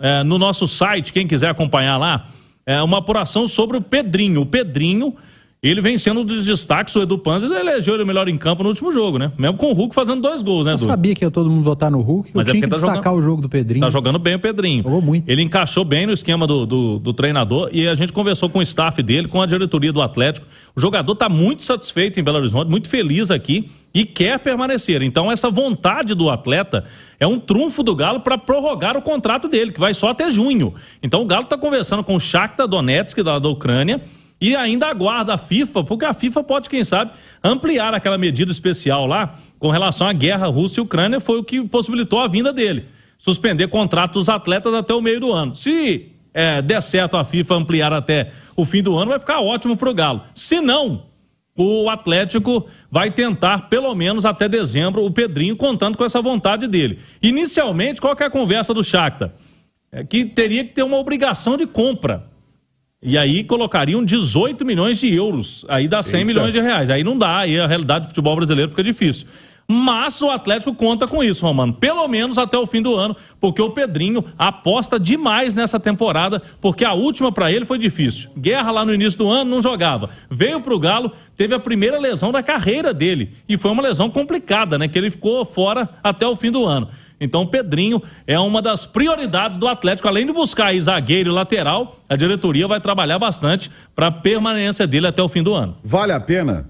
é, no nosso site, quem quiser acompanhar lá, é uma apuração sobre o Pedrinho. O Pedrinho ele vem sendo um dos destaques, o Edu Panzer elegeu ele melhor em campo no último jogo, né? Mesmo com o Hulk fazendo dois gols, né, Edu? Eu sabia que ia todo mundo votar no Hulk, Mas eu é tinha que tá destacar jogando, o jogo do Pedrinho. Tá jogando bem o Pedrinho. Jogou muito. Ele encaixou bem no esquema do, do, do, treinador e a gente conversou com o staff dele, com a diretoria do Atlético. O jogador tá muito satisfeito em Belo Horizonte, muito feliz aqui e quer permanecer. Então essa vontade do atleta é um trunfo do Galo para prorrogar o contrato dele, que vai só até junho. Então o Galo tá conversando com o Shakhtar Donetsk da, da Ucrânia e ainda aguarda a FIFA, porque a FIFA pode, quem sabe, ampliar aquela medida especial lá com relação à guerra Rússia e Ucrânia, foi o que possibilitou a vinda dele. Suspender contratos dos atletas até o meio do ano. Se é, der certo a FIFA ampliar até o fim do ano, vai ficar ótimo para o Galo. Se não, o Atlético vai tentar, pelo menos até dezembro, o Pedrinho, contando com essa vontade dele. Inicialmente, qual é a conversa do Shakhtar? É que teria que ter uma obrigação de compra e aí colocariam 18 milhões de euros, aí dá 100 Eita. milhões de reais. Aí não dá, aí a realidade do futebol brasileiro fica difícil. Mas o Atlético conta com isso, Romano, pelo menos até o fim do ano, porque o Pedrinho aposta demais nessa temporada, porque a última para ele foi difícil. Guerra lá no início do ano não jogava. Veio pro Galo, teve a primeira lesão da carreira dele, e foi uma lesão complicada, né, que ele ficou fora até o fim do ano. Então o Pedrinho é uma das prioridades do Atlético. Além de buscar aí zagueiro e lateral, a diretoria vai trabalhar bastante para a permanência dele até o fim do ano. Vale a pena?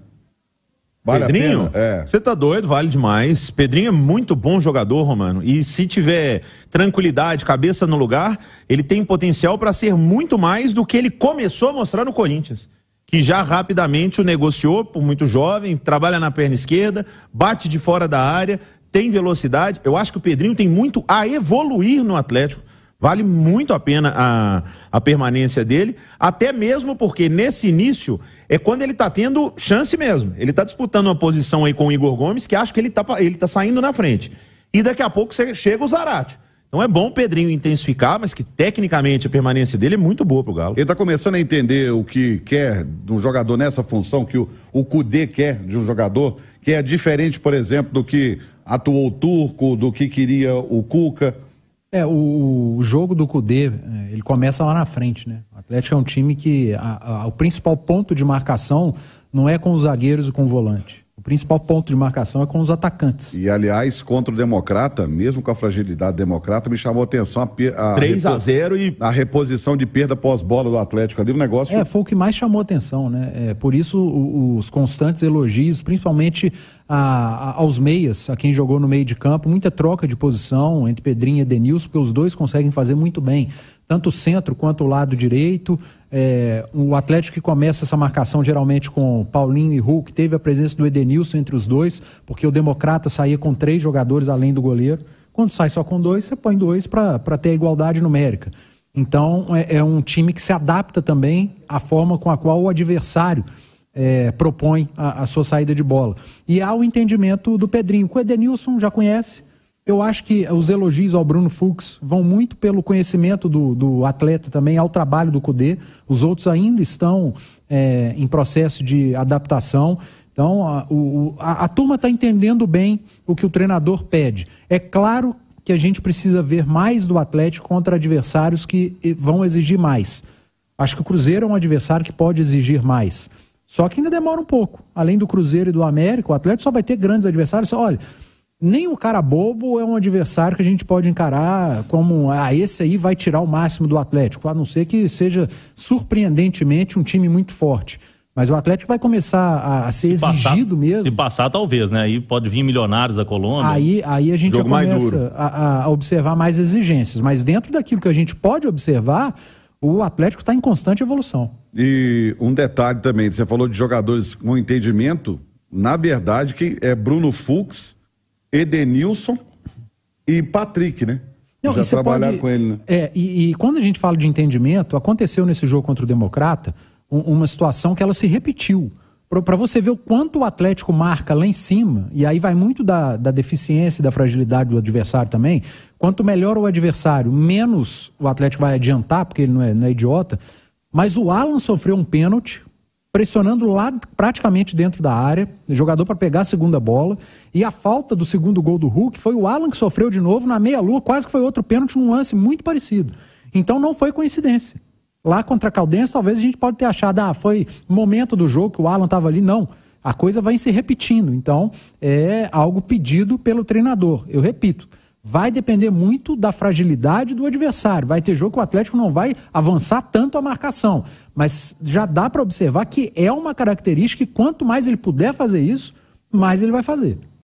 Vale Pedrinho? É. Você é. tá doido? Vale demais. Pedrinho é muito bom jogador, Romano. E se tiver tranquilidade, cabeça no lugar, ele tem potencial para ser muito mais do que ele começou a mostrar no Corinthians que já rapidamente o negociou, por muito jovem, trabalha na perna esquerda, bate de fora da área, tem velocidade. Eu acho que o Pedrinho tem muito a evoluir no Atlético. Vale muito a pena a, a permanência dele, até mesmo porque nesse início é quando ele está tendo chance mesmo. Ele está disputando uma posição aí com o Igor Gomes, que acho que ele está ele tá saindo na frente. E daqui a pouco chega o Zarate. Então é bom o Pedrinho intensificar, mas que tecnicamente a permanência dele é muito boa pro Galo. Ele está começando a entender o que quer de um jogador nessa função, que o, o Cudê quer de um jogador, que é diferente, por exemplo, do que atuou o Turco, do que queria o Cuca. É, o, o jogo do Cudê, é, ele começa lá na frente, né? O Atlético é um time que a, a, o principal ponto de marcação não é com os zagueiros e com o volante. O principal ponto de marcação é com os atacantes. E, aliás, contra o Democrata, mesmo com a fragilidade democrata, me chamou a atenção a. a 3 a 0 e. A reposição de perda pós-bola do Atlético ali, o um negócio. É, foi o que mais chamou a atenção, né? É, por isso, o, os constantes elogios, principalmente a, a, aos meias, a quem jogou no meio de campo, muita troca de posição entre Pedrinho e Denilson, porque os dois conseguem fazer muito bem, tanto o centro quanto o lado direito. É, o Atlético que começa essa marcação geralmente com Paulinho e Hulk, teve a presença do Edenilson entre os dois, porque o Democrata saía com três jogadores além do goleiro. Quando sai só com dois, você põe dois para ter a igualdade numérica. Então é, é um time que se adapta também à forma com a qual o adversário é, propõe a, a, sua saída de bola. E há o entendimento do Pedrinho, o Edenilson já conhece. Eu acho que os elogios ao Bruno Fux vão muito pelo conhecimento do, do atleta também, ao trabalho do Cudê. Os outros ainda estão é, em processo de adaptação. Então, a, o, a, a turma está entendendo bem o que o treinador pede. É claro que a gente precisa ver mais do Atlético contra adversários que vão exigir mais. Acho que o Cruzeiro é um adversário que pode exigir mais. Só que ainda demora um pouco. Além do Cruzeiro e do América, o Atlético só vai ter grandes adversários. Olha, nem o cara bobo é um adversário que a gente pode encarar como ah, esse aí vai tirar o máximo do Atlético, a não ser que seja surpreendentemente um time muito forte. Mas o Atlético vai começar a, a ser se exigido passar, mesmo. Se passar, talvez, né? Aí pode vir milionários da Colômbia. Aí, aí a gente já começa a, a observar mais exigências. Mas dentro daquilo que a gente pode observar, o Atlético está em constante evolução. E um detalhe também, você falou de jogadores com entendimento, na verdade, que é Bruno Fux, Edenilson e Patrick, né? Não, Já trabalhar pode... com ele, né? É, e, e, quando a gente fala de entendimento, aconteceu nesse jogo contra o Democrata um, uma situação que ela se repetiu para você ver o quanto o Atlético marca lá em cima, e aí vai muito da, da deficiência e da fragilidade do adversário também. Quanto melhor o adversário, menos o Atlético vai adiantar, porque ele não é, não é idiota. Mas o Alan sofreu um pênalti, pressionando lá praticamente dentro da área, jogador para pegar a segunda bola. E a falta do segundo gol do Hulk foi o Alan que sofreu de novo na meia-lua, quase que foi outro pênalti num lance muito parecido. Então não foi coincidência. Lá contra a Caldense, talvez a gente pode ter achado, ah, foi momento do jogo que o Alan estava ali. Não. A coisa vai se repetindo. Então, é algo pedido pelo treinador. Eu repito, vai depender muito da fragilidade do adversário. Vai ter jogo que o Atlético não vai avançar tanto a marcação. Mas já dá para observar que é uma característica que quanto mais ele puder fazer isso, mais ele vai fazer.